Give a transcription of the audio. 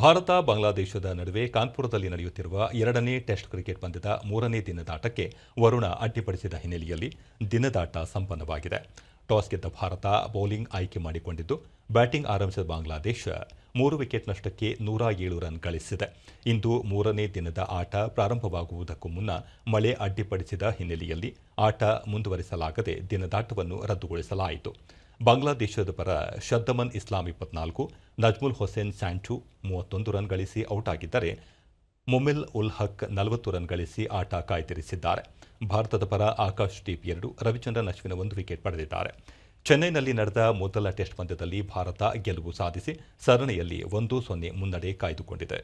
ಭಾರತ ಬಾಂಗ್ಲಾದೇಶದ ನಡುವೆ ಕಾನ್ಪುರದಲ್ಲಿ ನಡೆಯುತ್ತಿರುವ ಎರಡನೇ ಟೆಸ್ಟ್ ಕ್ರಿಕೆಟ್ ಪಂದ್ಯದ ಮೂರನೇ ದಿನದಾಟಕ್ಕೆ ವರುಣ ಅಡ್ಡಿಪಡಿಸಿದ ಹಿನ್ನೆಲೆಯಲ್ಲಿ ದಿನದಾಟ ಸಂಪನ್ನವಾಗಿದೆ ಟಾಸ್ ಗೆದ್ದ ಭಾರತ ಬೌಲಿಂಗ್ ಆಯ್ಕೆ ಮಾಡಿಕೊಂಡಿದ್ದು ಬ್ಯಾಟಿಂಗ್ ಆರಂಭಿಸಿದ ಬಾಂಗ್ಲಾದೇಶ ಮೂರು ವಿಕೆಟ್ ನಷ್ಟಕ್ಕೆ ನೂರ ಏಳು ರನ್ ಗಳಿಸಿದೆ ಇಂದು ಮೂರನೇ ದಿನದ ಆಟ ಪ್ರಾರಂಭವಾಗುವುದಕ್ಕೂ ಮುನ್ನ ಮಳೆ ಅಡ್ಡಿಪಡಿಸಿದ ಹಿನ್ನೆಲೆಯಲ್ಲಿ ಆಟ ಮುಂದುವರಿಸಲಾಗದೆ ದಿನದಾಟವನ್ನು ರದ್ದುಗೊಳಿಸಲಾಯಿತು ಬಾಂಗ್ಲಾದೇಶದ ಪರ ಶದ್ದಮನ್ ಇಸ್ಲಾಂ ಇಪ್ಪತ್ನಾಲ್ಕು ನಜ್ಮುಲ್ ಹುಸೇನ್ ಸ್ಯಾಂಚು ಮೂವತ್ತೊಂದು ರನ್ ಗಳಿಸಿ ಔಟ್ ಆಗಿದ್ದರೆ ಮುಮಿಲ್ ಉಲ್ ಹಕ್ ನಲವತ್ತು ರನ್ ಗಳಿಸಿ ಆಟ ಕಾಯ್ದಿರಿಸಿದ್ದಾರೆ ಭಾರತದ ಪರ ಆಕಾಶ್ ದೀಪ್ ಎರಡು ರವಿಚಂದ್ರನ್ ಅಶ್ವಿನ ಒಂದು ವಿಕೆಟ್ ಪಡೆದಿದ್ದಾರೆ ಚೆನ್ನೈನಲ್ಲಿ ನಡೆದ ಮೊದಲ ಟೆಸ್ಟ್ ಪಂದ್ಯದಲ್ಲಿ ಭಾರತ ಗೆಲುವು ಸಾಧಿಸಿ ಸರಣಿಯಲ್ಲಿ ಒಂದು ಸೊನ್ನೆ ಮುನ್ನಡೆ ಕಾಯ್ದುಕೊಂಡಿದೆ